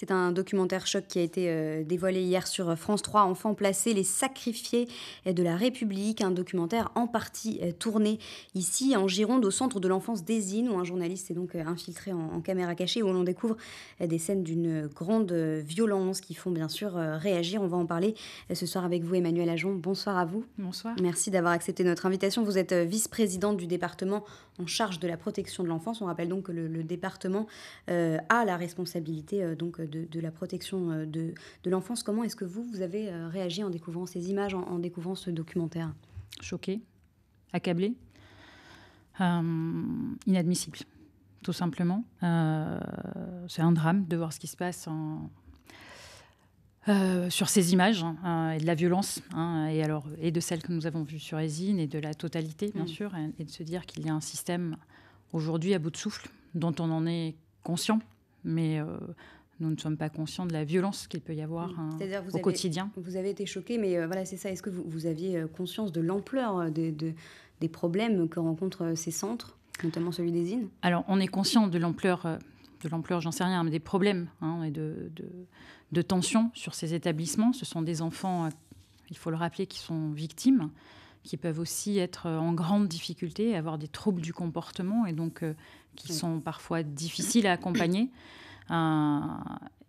C'est un documentaire choc qui a été euh, dévoilé hier sur euh, France 3, Enfants placés, les sacrifiés euh, de la République, un documentaire en partie tourné ici en Gironde au centre de l'enfance d'Ésine, où un journaliste s'est donc infiltré en, caméra cachée, où l'on découvre des scènes d'une grande violence qui font bien sûr réagir. On va en parler ce soir avec vous, Emmanuel Ajon. Bonsoir à vous. Bonsoir. Merci d'avoir accepté notre invitation. Vous êtes vice-présidente du département en charge de la protection de l'enfance. On rappelle donc que le, département a la responsabilité donc de, la protection euh, de, l'enfance. Comment est-ce que vous, vous avez euh, réagi en découvrant ces images, en, découvrant ce documentaire choqué accablé euh, inadmissible, tout simplement. c'est un drame de voir ce qui se passe sur ces images hein, et de la violence hein, et alors et de celles que nous avons vues sur Esine et de la totalité bien mm. sûr et, de se dire qu'il y a un système aujourd'hui à bout de souffle dont on en est conscient mais nous ne sommes pas conscients de la violence qu'il peut y avoir hein, au quotidien. Vous avez été choqué, mais euh, voilà, c'est ça. Est-ce que vous, aviez euh, conscience de l'ampleur euh, des problèmes que rencontrent ces centres, notamment celui des îles Alors, on est conscient de l'ampleur. de l'ampleur, j'en sais rien, mais des problèmes hein, et de, de, tensions sur ces établissements. Ce sont des enfants, il faut le rappeler, qui sont victimes, qui peuvent aussi être en grande difficulté, avoir des troubles du comportement et donc qui sont parfois difficiles à accompagner. Euh,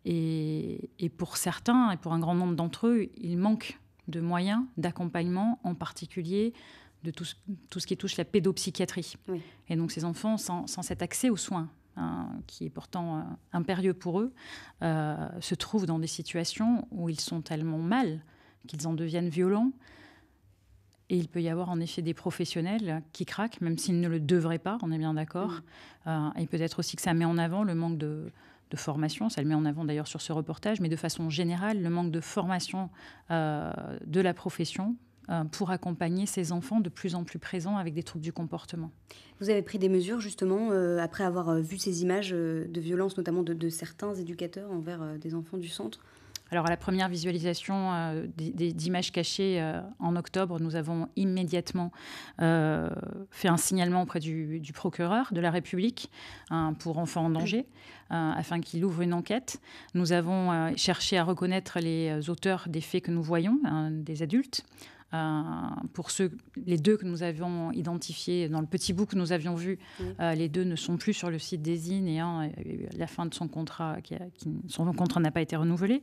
et, et, pour certains, et pour un grand nombre d'entre eux, il manque de moyens d'accompagnement, en particulier de tout, ce qui touche la pédopsychiatrie. Et donc ces enfants, sans, cet accès aux soins, hein, qui est pourtant euh, impérieux pour eux, euh, se trouvent dans des situations où ils sont tellement mal qu'ils en deviennent violents. Et il peut y avoir en effet des professionnels qui craquent, même s'ils ne le devraient pas, on est bien d'accord. Mm. et peut-être aussi que ça met en avant le manque de, de formation, ça le met en avant d'ailleurs sur ce reportage, mais de façon générale, le manque de formation euh, de la profession euh, pour accompagner ces enfants de plus en plus présents avec des troubles du comportement. Vous avez pris des mesures justement euh, après avoir vu ces images de violence, notamment de certains éducateurs envers des enfants du centre alors à la première visualisation euh, d'images cachées euh, en octobre, nous avons immédiatement euh, fait un signalement auprès du, procureur de la République hein, pour enfants en danger, afin qu'il ouvre une enquête. Nous avons cherché à reconnaître les auteurs des faits que nous voyons, hein, des adultes. Euh, pour ceux, les deux que nous avions identifiés dans le petit bout que nous avions vu, euh, les deux ne sont plus sur le site des et un, euh, la fin de son contrat, qui, son contrat n'a pas été renouvelé.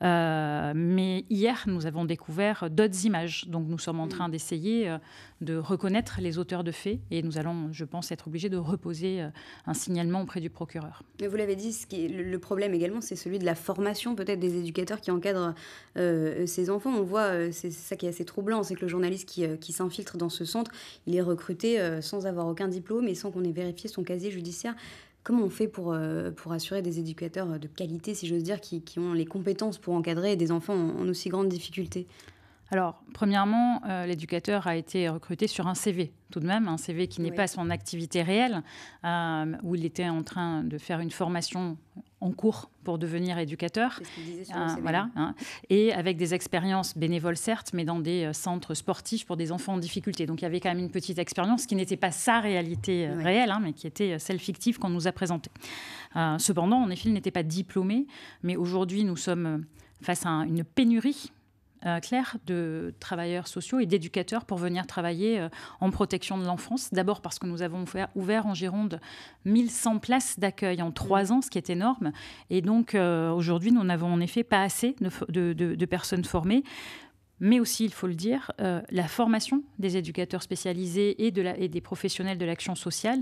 mais hier, nous avons découvert d'autres images. Donc nous sommes en train d'essayer de reconnaître les auteurs de faits et nous allons, je pense, être obligés de reposer un signalement auprès du procureur. Mais vous l'avez dit, ce qui le problème également, c'est celui de la formation peut-être des éducateurs qui encadrent ces enfants. On voit, c'est ça qui est assez troublant blanc, c'est que le journaliste euh, qui, s'infiltre dans ce centre, il est recruté euh, sans avoir aucun diplôme et sans qu'on ait vérifié son casier judiciaire. Comment on fait pour, euh, pour assurer des éducateurs de qualité, si j'ose dire, qui, qui, ont les compétences pour encadrer des enfants en, aussi grande difficulté alors, premièrement, l'éducateur a été recruté sur un CV, tout de même, un CV qui n'est pas son activité réelle, où il était en train de faire une formation en cours pour devenir éducateur. Euh, voilà, hein. et avec des expériences bénévoles, certes, mais dans des euh, centres sportifs pour des enfants en difficulté. Donc il y avait quand même une petite expérience qui n'était pas sa réalité euh, réelle, hein, mais qui était celle fictive qu'on nous a présentée. cependant, en effet, il n'était pas diplômé, mais aujourd'hui, nous sommes face à une pénurie euh, claire de travailleurs sociaux et d'éducateurs pour venir travailler euh, en protection de l'enfance. D'abord parce que nous avons ouvert en Gironde 1100 places d'accueil en trois mmh. ans, ce qui est énorme. Et donc euh, aujourd'hui, nous n'avons en effet pas assez de, personnes formées mais aussi, il faut le dire, la formation des éducateurs spécialisés et, des professionnels de l'action sociale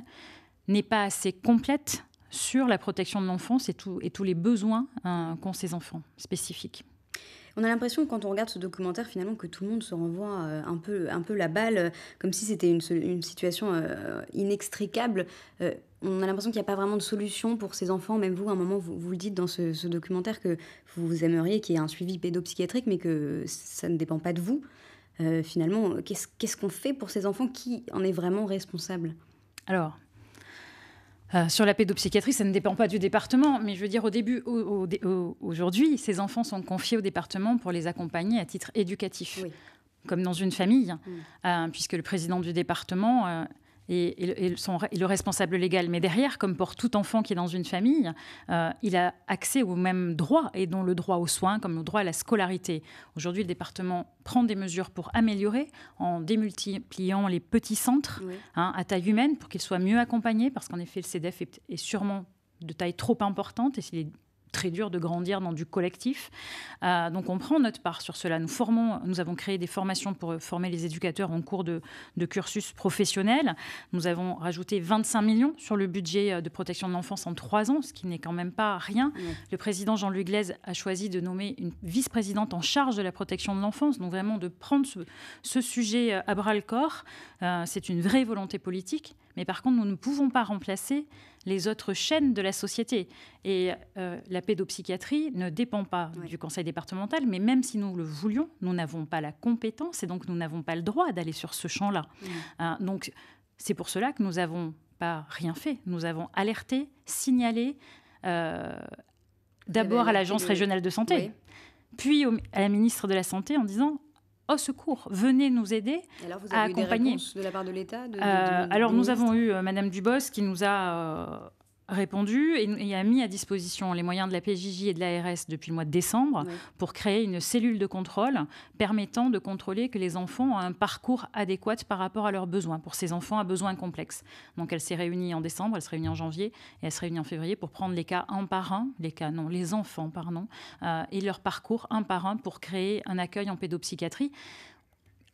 n'est pas assez complète sur la protection de l'enfance et, tous les besoins hein, qu'ont ces enfants spécifiques. On a l'impression, quand on regarde ce documentaire, finalement, que tout le monde se renvoie euh, un, peu, un peu la balle, euh, comme si c'était une, situation euh, inextricable on a l'impression qu'il n'y a pas vraiment de solution pour ces enfants. Même vous, à un moment, vous, le dites dans ce, documentaire que vous aimeriez qu'il y ait un suivi pédopsychiatrique, mais que ça ne dépend pas de vous. finalement, qu'est-ce qu'on fait pour ces enfants Qui en est vraiment responsable Alors, euh, sur la pédopsychiatrie, ça ne dépend pas du département, mais je veux dire, au début, aujourd'hui, ces enfants sont confiés au département pour les accompagner à titre éducatif, comme dans une famille, mm. euh, puisque le président du département euh, et, et, le responsable légal. Mais derrière, comme pour tout enfant qui est dans une famille, euh, il a accès aux mêmes droits, et dont le droit aux soins, comme le droit à la scolarité. Aujourd'hui, le département prend des mesures pour améliorer en démultipliant les petits centres hein, à taille humaine pour qu'ils soient mieux accompagnés, parce qu'en effet, le CDF est, sûrement de taille trop importante et est très dur de grandir dans du collectif. Euh, donc on prend notre part sur cela. Nous formons, nous avons créé des formations pour euh, former les éducateurs en cours de, cursus professionnel. Nous avons rajouté 25 millions sur le budget euh, de protection de l'enfance en trois ans, ce qui n'est quand même pas rien. Le président jean luc Glaise a choisi de nommer une vice-présidente en charge de la protection de l'enfance, donc vraiment de prendre ce, sujet à bras le corps. c'est une vraie volonté politique. Mais par contre, nous ne pouvons pas remplacer les autres chaînes de la société. Et euh, la pédopsychiatrie ne dépend pas du conseil départemental, mais même si nous le voulions, nous n'avons pas la compétence et donc nous n'avons pas le droit d'aller sur ce champ-là. Mm. Hein, donc c'est pour cela que nous n'avons pas rien fait. Nous avons alerté, signalé, euh, d'abord à l'Agence régionale de santé, puis à la ministre de la Santé en disant au oh, secours, venez nous aider alors vous avez à accompagner. Eu de la part de l'État euh, Alors nous avons eu euh, Madame Dubos qui nous a euh, répondu et, a mis à disposition les moyens de la PJJ et de l'ARS depuis le mois de décembre pour créer une cellule de contrôle permettant de contrôler que les enfants ont un parcours adéquat par rapport à leurs besoins, pour ces enfants à besoins complexes. Donc elle s'est réunie en décembre, elle se réunit en janvier et elle se réunit en février pour prendre les cas un par un, les cas non, les enfants pardon, euh, et leur parcours un par un pour créer un accueil en pédopsychiatrie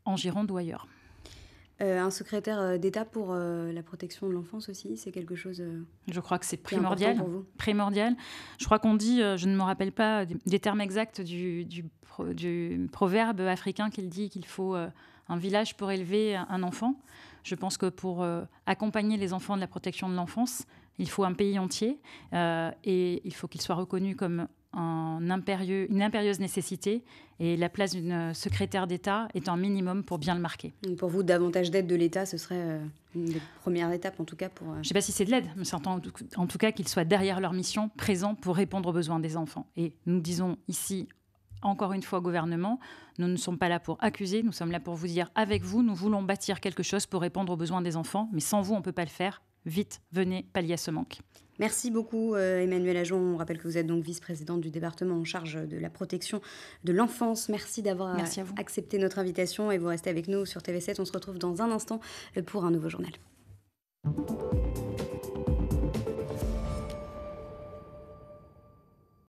en Gironde ou ailleurs. Euh, un secrétaire euh, d'État pour euh, la protection de l'enfance aussi, c'est quelque chose. je crois que c'est primordial. Primordial. Je crois qu'on dit, je ne me rappelle pas des termes exacts du, du, du proverbe africain qui dit qu'il faut un village pour élever un enfant. Je pense que pour accompagner les enfants de la protection de l'enfance, il faut un pays entier et il faut qu'il soit reconnu comme une impérieuse nécessité et la place d'une secrétaire d'État est un minimum pour bien le marquer. pour vous, davantage d'aide de l'État, ce serait euh, une des premières étapes en tout cas pour... Euh, Je ne sais pas si c'est de l'aide, mais c'est en tout cas qu'ils soient derrière leur mission, présents pour répondre aux besoins des enfants. Et nous disons ici encore une fois gouvernement, nous ne sommes pas là pour accuser, nous sommes là pour vous dire avec vous, nous voulons bâtir quelque chose pour répondre aux besoins des enfants, mais sans vous, on ne peut pas le faire vite, venez pallier à ce manque. Merci beaucoup euh, Emmanuel Ajon. On rappelle que vous êtes donc vice-présidente du département en charge de la protection de l'enfance. Merci d'avoir accepté notre invitation et vous restez avec nous sur TV7. On se retrouve dans un instant euh, pour un nouveau journal.